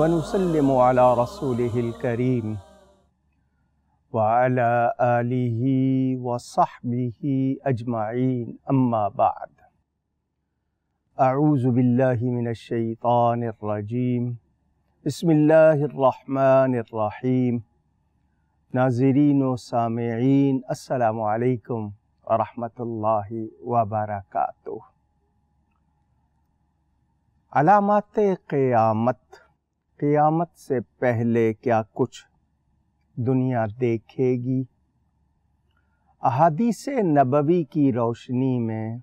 वनसलम रसूल करीम वाला वसहबी अजमाइन अम्माबाद आऊज़बिल्लिमिनशैतानरजीम बसमीम नाजरीन व सामीन असलकम वरहमतुल्लाहि वबरकातुहू अलामत क़यामत क़यामत से पहले क्या कुछ दुनिया देखेगी अहादीस नबवी की रोशनी में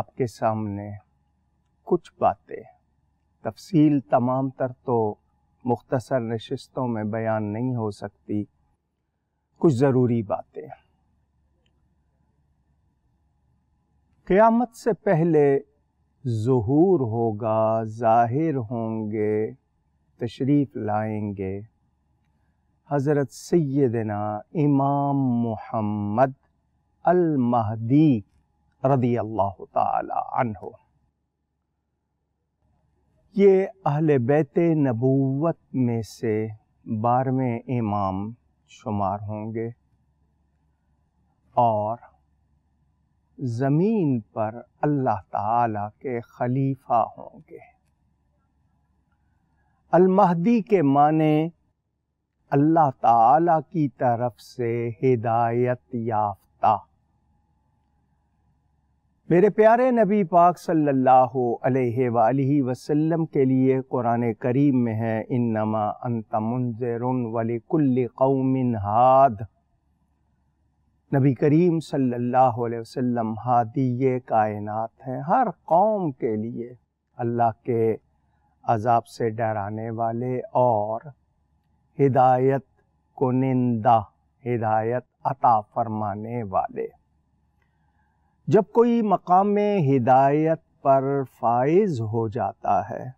आपके सामने कुछ बातें तफसील तमाम तर तो मुख्तसर नशस्तों में बयान नहीं हो सकती कुछ ज़रूरी बातें क़यामत से पहले ज़हूर होगा ज़ाहिर होंगे तशरीफ़ लाएंगे हज़रत सैदना इमाम मोहम्मद अलमहदी रदी अल्लाह तहो ये अहल बैत नबूवत में से बारहवें इमाम शुमार होंगे और ज़मीन पर अल्लाह ताला खलीफा होंगे अलमहदी के माने अल्लाह ताला की तरफ से हिदायत याफ्ता मेरे प्यारे नबी पाक सल्लल्लाहु अलैहि सल्ला वसल्लम के लिए कुरान करीम में है इन्नमा अंत मुंजर वलिकुल्ल कौमिन हाद नबी करीम सल्लल्लाहु अलैहि वसल्लम हादी कायनात हैं हर कौम के लिए अल्लाह के अजाब से डराने वाले और हिदायत को निंदा हिदायत अता फरमाने वाले जब कोई मकाम में हिदायत पर फाइज हो जाता है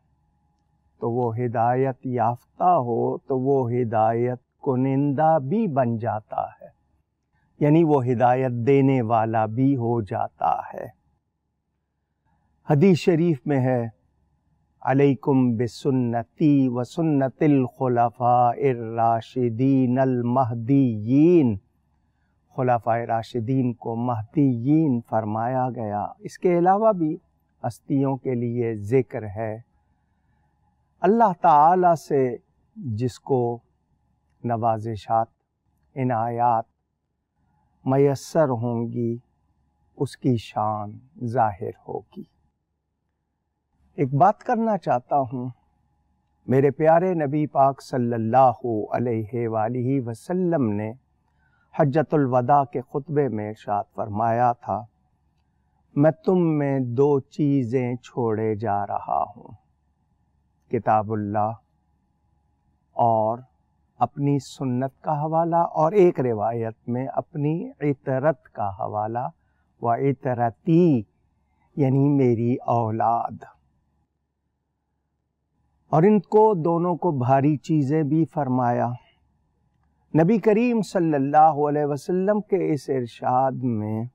तो वो हिदायत याफ्ता हो तो वो हिदायत को निंदा भी बन जाता है यानी वो हिदायत देने वाला भी हो जाता है हदीस शरीफ में है अलैकुम बिसन्नती व राशिदीन खुलफ़ाराशिदीन अलमहदीन खुलफ़ा राशिदीन को महदीन फरमाया गया इसके अलावा भी हस्तियों के लिए ज़िक्र है अल्लाह ताला से जिसको नवाजिशात इनायात मैसर होंगी उसकी शान ज़ाहिर होगी एक बात करना चाहता हूँ मेरे प्यारे नबी पाक सल्लल्लाहु अलैहि वसल्लम ने हजतुलवदा के ख़ुतबे में इरशाद फरमाया था मैं तुम में दो चीज़ें छोड़े जा रहा हूँ किताबुल्ला और अपनी सुन्नत का हवाला और एक रिवायत में अपनी इतरत का हवाला व इतरती यानी मेरी औलाद और इनको दोनों को भारी चीज़ें भी फरमाया नबी करीम सल्लल्लाहु अलैहि वसल्लम के इस इरशाद में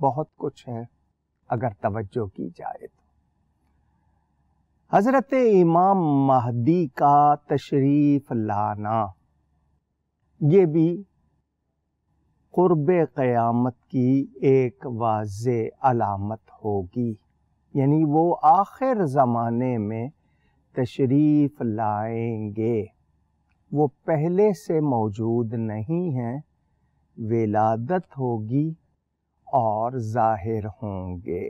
बहुत कुछ है अगर तवज्जो की जाए तो हज़रत इमाम महदी का तशरीफ़ लाना ये भी क़ुरब क़यामत की एक वाज अलामत होगी यानी वो आखिर ज़माने में तशरीफ़ लाएंगे वो पहले से मौजूद नहीं हैं विलादत होगी और ज़ाहिर होंगे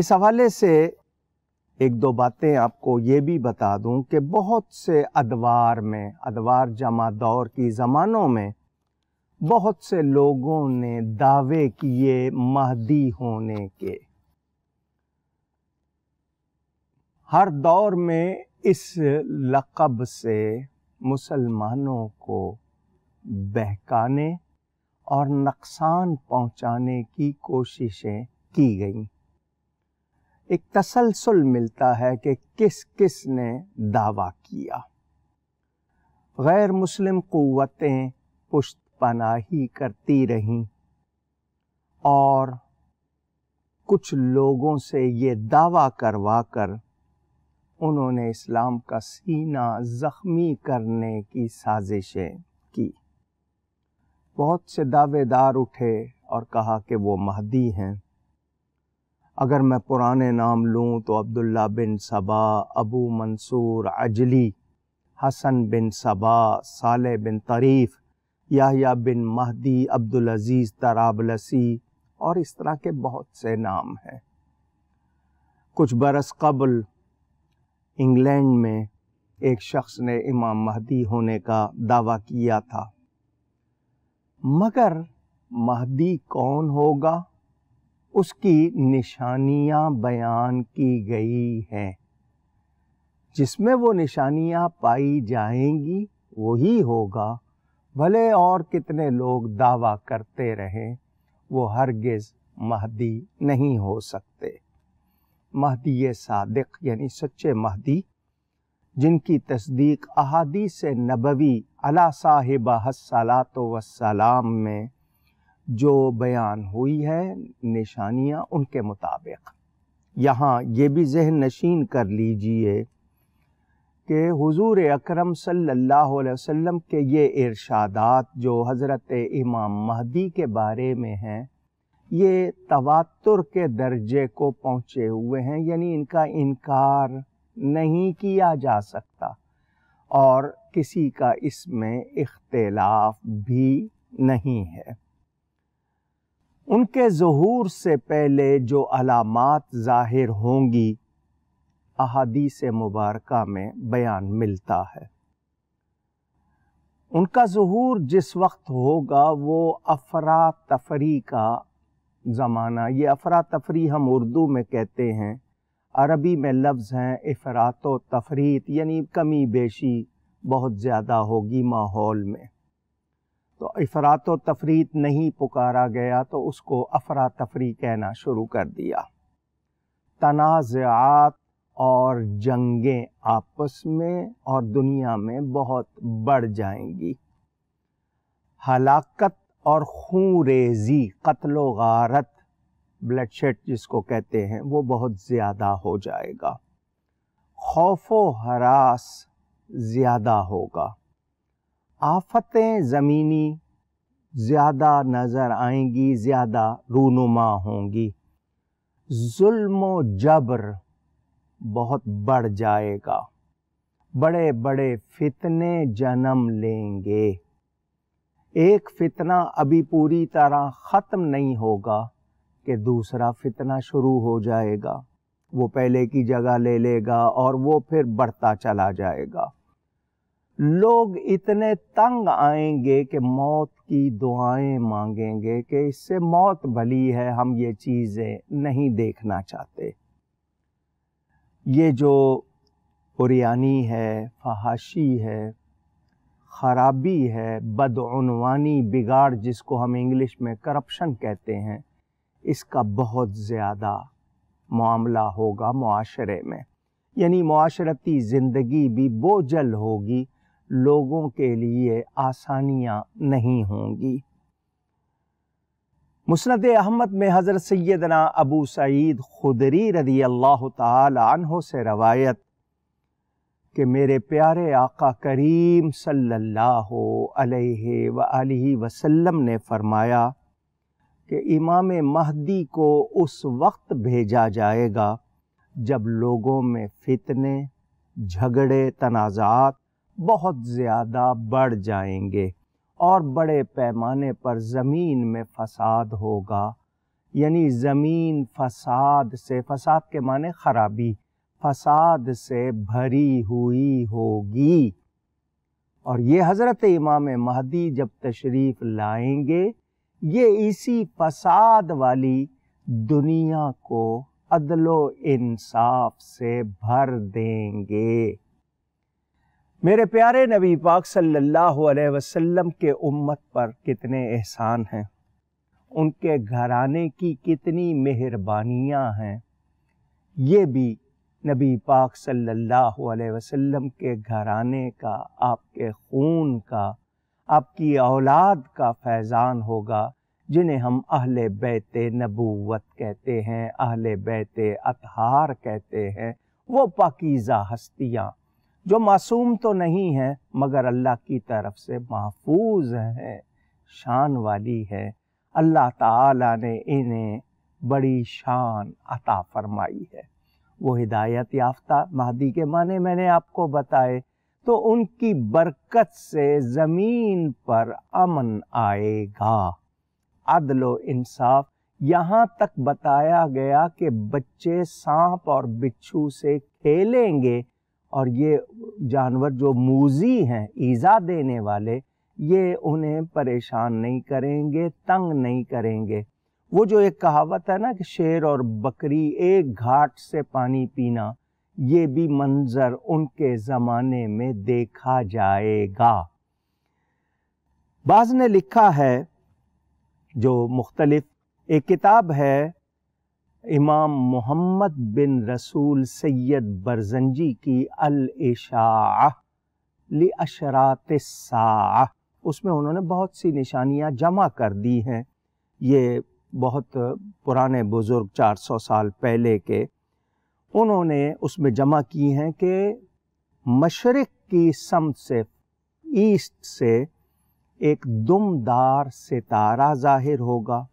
इस हवाले से एक दो बातें आपको ये भी बता दूं कि बहुत से अदवार में अदवार जमा दौर की ज़मानों में बहुत से लोगों ने दावे किए महदी होने के हर दौर में इस लक़ब से मुसलमानों को बहकाने और नुकसान पहुंचाने की कोशिशें की गईं एक तसलसल मिलता है कि किस किस ने दावा किया गैर मुस्लिम क़वतें पुश्त पनाही करती रहीं और कुछ लोगों से ये दावा करवा कर उन्होंने इस्लाम का सीना ज़ख्मी करने की साजिशें की बहुत से दावेदार उठे और कहा कि वो महदी हैं अगर मैं पुराने नाम लूँ तो अब्दुल्ला बिन सबा अबू मंसूर अजली हसन बिन सबा साले बिन तरीफ़ याहिया बिन महदी अब्दुल अजीज़ तराबलसी और इस तरह के बहुत से नाम हैं कुछ बरस कबल इंग्लैंड में एक शख्स ने इमाम महदी होने का दावा किया था मगर महदी कौन होगा उसकी निशानियां बयान की गई हैं जिसमें वो निशानियां पाई जाएंगी वही होगा भले और कितने लोग दावा करते रहें वो हरगिज़ महदी नहीं हो सकते महदी सादिक यानी सच्चे महदी जिनकी तस्दीक अहादीस नबवी अला साहिब हसलात वसलाम में जो बयान हुई है निशानियाँ उनके मुताबिक यहाँ ये भी जहन नशीन कर लीजिए कि हुजूर अकरम सल्लल्लाहु अलैहि वसल्लम के ये इरशादात जो हज़रत इमाम महदी के बारे में हैं ये तवातुर के दर्जे को पहुँचे हुए हैं यानी इनका इनकार नहीं किया जा सकता और किसी का इसमें इख्तलाफ भी नहीं है उनके जहूर से पहले जो अलामत ज़ाहिर होंगी से मुबारक में बयान मिलता है उनका जहूर जिस वक्त होगा वो अफरा तफरी का ज़माना ये अफरा तफरी हम उर्दू में कहते हैं अरबी में लफ्ज़ हैं अफरात तफरीत यानी कमी बेशी बहुत ज़्यादा होगी माहौल में तो अफरात तफरीत नहीं पुकारा गया तो उसको अफरा तफरी कहना शुरू कर दिया तनाज़ात और जंगें आपस में और दुनिया में बहुत बढ़ जाएंगी हलाकत और खून रेज़ी कत्ल गारत ब्लडशेड जिसको कहते हैं वो बहुत ज़्यादा हो जाएगा खौफ हरास ज़्यादा होगा आफतें ज़मीनी ज़्यादा नज़र आएंगी ज़्यादा रूनुमा होंगी जुल्म जबर बहुत बढ़ जाएगा बड़े बड़े फितने जन्म लेंगे एक फितना अभी पूरी तरह ख़त्म नहीं होगा कि दूसरा फितना शुरू हो जाएगा वो पहले की जगह ले लेगा और वो फिर बढ़ता चला जाएगा लोग इतने तंग आएंगे कि मौत की दुआएं मांगेंगे कि इससे मौत भली है हम ये चीज़ें नहीं देखना चाहते ये जो पुरानी है फहाशी है ख़राबी है बदعنवानी बिगाड़ जिसको हम इंग्लिश में करप्शन कहते हैं इसका बहुत ज़्यादा मामला होगा माशरे में यानी माशरती ज़िंदगी भी बोझल होगी लोगों के लिए आसानियाँ नहीं होंगी मुसनद अहमद में हज़रत सैदना अबू सईद खुदरी रदी अल्लाह तहों से रवायत कि मेरे प्यारे आका करीम सल्लल्लाहु अलैहि सल्ला वसल्लम ने फरमाया कि इमाम महदी को उस वक्त भेजा जाएगा जब लोगों में फितने झगड़े तनाज़ात बहुत ज़्यादा बढ़ जाएंगे और बड़े पैमाने पर ज़मीन में फसाद होगा यानी ज़मीन फसाद से फसाद के माने ख़राबी फसाद से भरी हुई होगी और ये हज़रत इमाम महदी जब तशरीफ़ लाएंगे ये इसी फसाद वाली दुनिया को अदलो इंसाफ से भर देंगे मेरे प्यारे नबी पाक सल्लल्लाहु अलैहि वसल्लम के उम्मत पर कितने एहसान हैं उनके घराने की कितनी मेहरबानियां हैं ये भी नबी पाक सल्लल्लाहु अलैहि वसल्लम के घराने का आपके खून का आपकी औलाद का फैज़ान होगा जिन्हें हम अहले बैत नबूवत कहते हैं अहले बैत अतहार कहते हैं वो पाकिज़ा हस्तियाँ जो मासूम तो नहीं हैं मगर अल्लाह की तरफ से महफूज हैं शान वाली है अल्लाह ताला ने इन्हें बड़ी शान अता फरमाई है वो हिदायत याफ्ता महदी के माने मैंने आपको बताए तो उनकी बरकत से ज़मीन पर अमन आएगा अदल इंसाफ यहाँ तक बताया गया कि बच्चे सांप और बिच्छू से खेलेंगे और ये जानवर जो मूजी हैं ईज़ा देने वाले ये उन्हें परेशान नहीं करेंगे तंग नहीं करेंगे वो जो एक कहावत है ना कि शेर और बकरी एक घाट से पानी पीना ये भी मंज़र उनके ज़माने में देखा जाएगा बाज ने लिखा है जो मुख्तलिफ एक किताब है इमाम मोहम्मद बिन रसूल सैयद बरजंजी की अल अशरात उसमें उन्होंने बहुत सी निशानियां जमा कर दी हैं ये बहुत पुराने बुज़ुर्ग 400 साल पहले के उन्होंने उसमें जमा की हैं कि मशरक़ की सम से ईस्ट से एक दुमदार सितारा ज़ाहिर होगा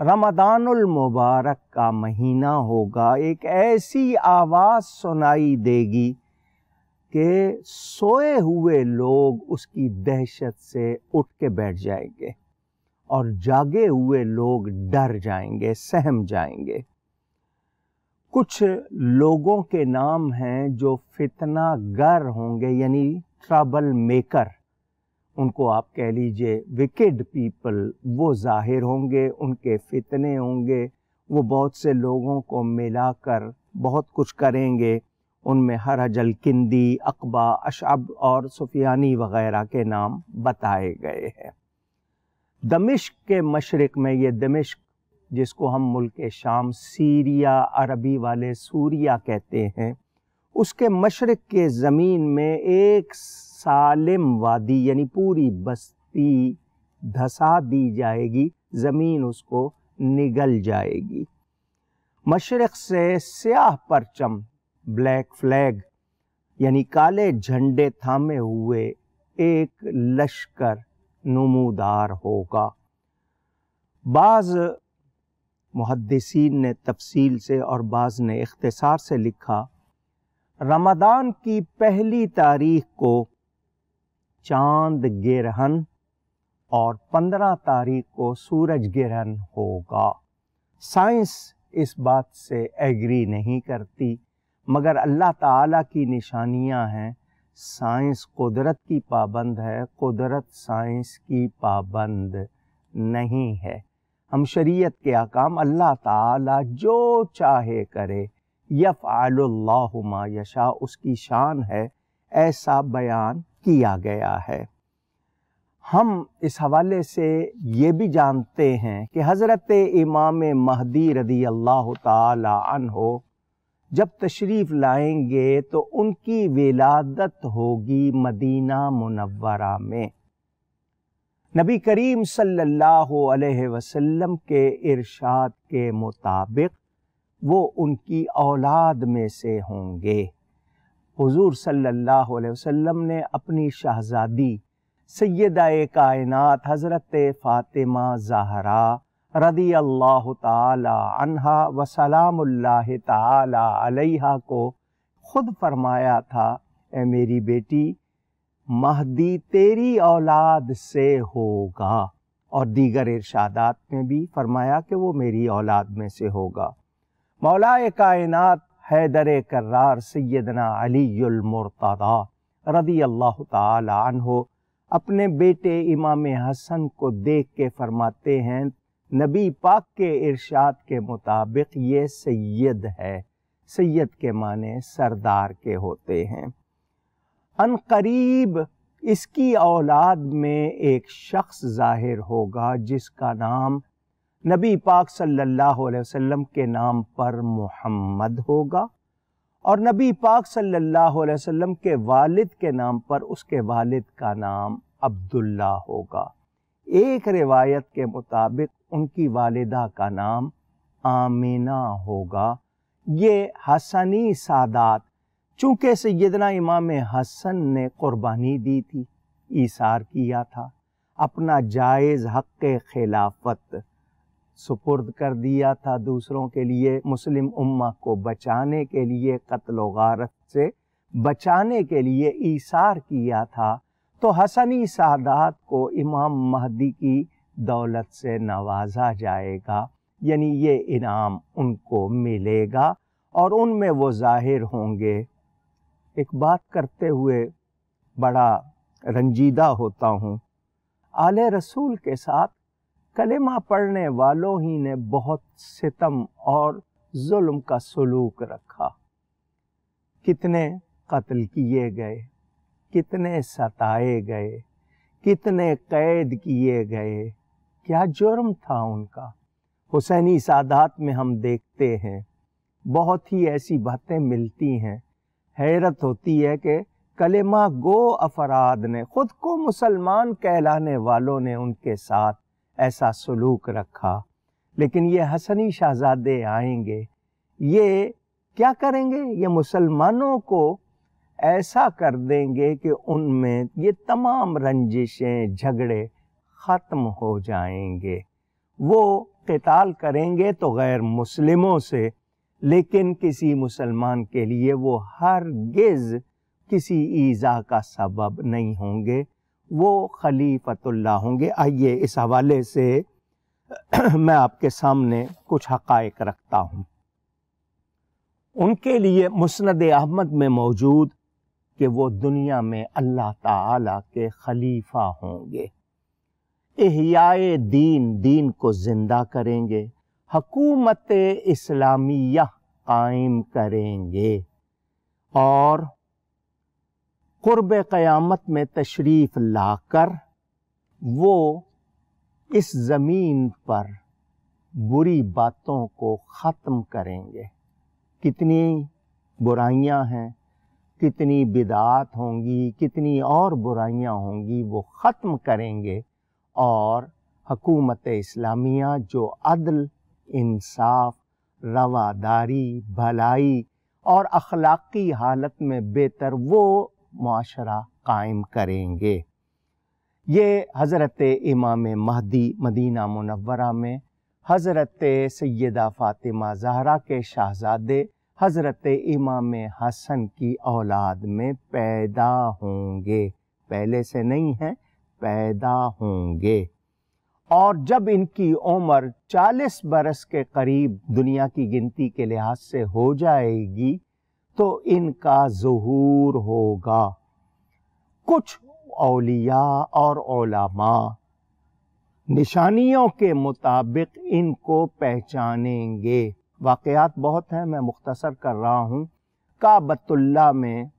रमदानुल मुबारक का महीना होगा एक ऐसी आवाज़ सुनाई देगी कि सोए हुए लोग उसकी दहशत से उठ के बैठ जाएंगे और जागे हुए लोग डर जाएंगे सहम जाएंगे कुछ लोगों के नाम हैं जो फितना गर होंगे यानी ट्रबल मेकर उनको आप कह लीजिए विकेड पीपल वो जाहिर होंगे उनके फितने होंगे वो बहुत से लोगों को मिलाकर बहुत कुछ करेंगे उनमें हर हजल किंदी अकबा अशब और सुफियानी वगैरह के नाम बताए गए हैं दमिश्क के मशरक़ में ये दमिश्क जिसको हम मुल्क शाम सीरिया अरबी वाले सूरिया कहते हैं उसके मशरक़ के ज़मीन में एक सालम वादी यानी पूरी बस्ती धसा दी जाएगी ज़मीन उसको निगल जाएगी मशरक़ से स्याह परचम ब्लैक फ्लैग यानी काले झंडे थामे हुए एक लश्कर नमोदार होगा बाज़ मुहदसिन ने तफसील से और बाज़ ने इख्तसार से लिखा रमदान की पहली तारीख को चांद गिरहन और पंद्रह तारीख को सूरज गिरहन होगा साइंस इस बात से एग्री नहीं करती मगर अल्लाह ताला की निशानियां हैं साइंस कुदरत की पाबंद है कुदरत साइंस की पाबंद नहीं है हम शरीयत के अकाम अल्लाह ताला जो चाहे करे यफ़ाल्लाहुमा यशा उसकी शान है ऐसा बयान किया गया है हम इस हवाले से ये भी जानते हैं कि हज़रत इमाम महदी रदी अल्लाह तन हो जब तशरीफ़ लाएंगे तो उनकी विलादत होगी मदीना मुनवरा में नबी करीम सल्लल्लाहु अलैहि वसल्लम के इरशाद के मुताबिक वो उनकी औलाद में से होंगे हुजूर सल्लल्लाहु अलैहि वसल्लम ने अपनी शहज़ादी सैदा कायनात हज़रत फ़ातिमा जहरा रदी अल्लाह तहा व सलाम्ल्ह तहा को ख़ुद फरमाया था ए मेरी बेटी महदी तेरी औलाद से होगा और दीगर इर्शादात में भी फरमाया कि वो मेरी औलाद में से होगा मौलाए कायनत हैदर करार सैदना अलीमरता रदी अल्लाह तहो अपने बेटे इमाम हसन को देख के फरमाते हैं नबी पाक के इरशाद के मुताबिक ये सैद है सैद के माने सरदार के होते हैं अनकरीब इसकी औलाद में एक शख्स ज़ाहिर होगा जिसका नाम नबी पाक सल्लल्लाहु अलैहि वसल्लम के नाम पर मोहम्मद होगा और नबी पाक सल्लल्लाहु अलैहि वसल्लम के वालिद के नाम पर उसके वालिद का नाम अब्दुल्ला होगा एक रिवायत के मुताबिक उनकी वालदा का नाम आमीना होगा ये हसनी सादात चूँकि सैदना इमाम हसन ने क़ुरबानी दी थी ईसार किया था अपना जायज़ हक़ खिलाफत सुपुर्द कर दिया था दूसरों के लिए मुस्लिम उम्मा को बचाने के लिए कत्ल गारत से बचाने के लिए ईसार किया था तो हसनी सादात को इमाम महदी की दौलत से नवाजा जाएगा यानी ये इनाम उनको मिलेगा और उनमें वो ज़ाहिर होंगे एक बात करते हुए बड़ा रंजीदा होता हूँ आले रसूल के साथ कलेमा पढ़ने वालों ही ने बहुत सितम और जुल्म का सलूक रखा कितने कत्ल किए गए कितने सताए गए कितने कैद किए गए क्या जुर्म था उनका हुसैनी सादात में हम देखते हैं बहुत ही ऐसी बातें मिलती हैं हैरत होती है कि कलेमा गो अफराद ने ख़ुद को मुसलमान कहलाने वालों ने उनके साथ ऐसा सलूक रखा लेकिन ये हसनी शहजादे आएंगे ये क्या करेंगे ये मुसलमानों को ऐसा कर देंगे कि उनमें ये तमाम रंजिशें झगड़े ख़त्म हो जाएंगे वो कताल करेंगे तो गैर मुसलिमों से लेकिन किसी मुसलमान के लिए वो हरगिज़ किसी ईज़ा का सबब नहीं होंगे वो खलीफतुल्ला होंगे आइए इस हवाले से मैं आपके सामने कुछ हक़ रखता हूँ उनके लिए मुस्ंद अहमद में मौजूद कि वो दुनिया में अल्लाह ताला के खलीफा होंगे एहियाए दीन दीन को ज़िंदा करेंगे हकूमत इस्लामिया कायम करेंगे और क़ुरब क़यामत में तशरीफ़ लाकर वो इस ज़मीन पर बुरी बातों को ख़त्म करेंगे कितनी बुराइयां हैं कितनी बिदात होंगी कितनी और बुराइयां होंगी वो ख़त्म करेंगे और हकूमत इस्लामिया जो अदल इंसाफ रवादारी भलाई और अखलाक़ी हालत में बेहतर वो माशरा कायम करेंगे ये हज़रत इमाम महदी मदीना मुनवरा में हज़रत सैदा फ़ातिमा जहरा के शहज़ादे हज़रत इमाम हसन की औलाद में पैदा होंगे पहले से नहीं है पैदा होंगे और जब इनकी उम्र 40 बरस के करीब दुनिया की गिनती के लिहाज से हो जाएगी तो इनका जहूर होगा कुछ अलिया और ओलामा निशानियों के मुताबिक इनको पहचानेंगे वाकयात बहुत हैं मैं मुख्तसर कर रहा हूँ काबतुल्ला में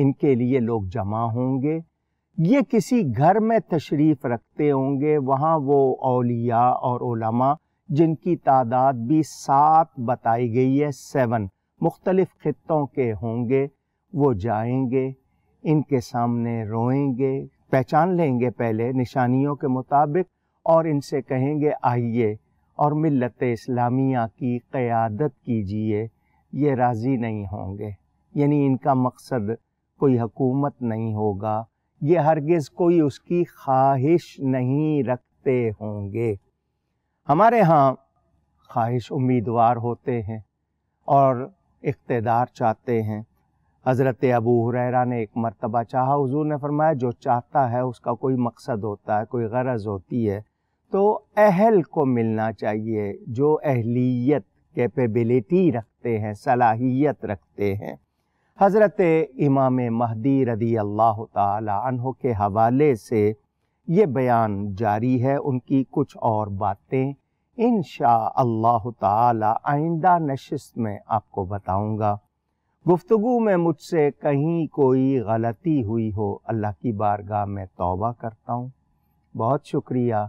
इनके लिए लोग जमा होंगे ये किसी घर में तशरीफ़ रखते होंगे वहाँ वो अलिया और उलमा जिनकी तादाद भी सात बताई गई है सेवन मुख्तलिफ़ ख़ों के होंगे वो जाएंगे इनके सामने रोएंगे पहचान लेंगे पहले निशानियों के मुताबिक और इनसे कहेंगे आइए और मिलत इस्लामिया की क़्यादत कीजिए ये राज़ी नहीं होंगे यानी इनका मकसद कोई हकूमत नहीं होगा ये हरगिज़ कोई उसकी ख्वाहिश नहीं रखते होंगे हमारे यहाँ ख्वाहिश उम्मीदवार होते हैं और इकतदार चाहते हैं हज़रत अबू हुररा ने एक मरतबा चाहा हुजूर ने फरमाया जो चाहता है उसका कोई मकसद होता है कोई गरज होती है तो अहल को मिलना चाहिए जो अहलियत कैपेबिलिटी रखते हैं सलाहियत रखते हैं हज़रत इमाम महदी रदी अल्लाह तहों के हवाले से ये बयान जारी है उनकी कुछ और बातें इन अल्लाह तइंदा नशस्त में आपको बताऊँगा गुफ्तु में मुझसे कहीं कोई गलती हुई हो अल्लाह की बारगाह में तोबा करता हूँ बहुत शुक्रिया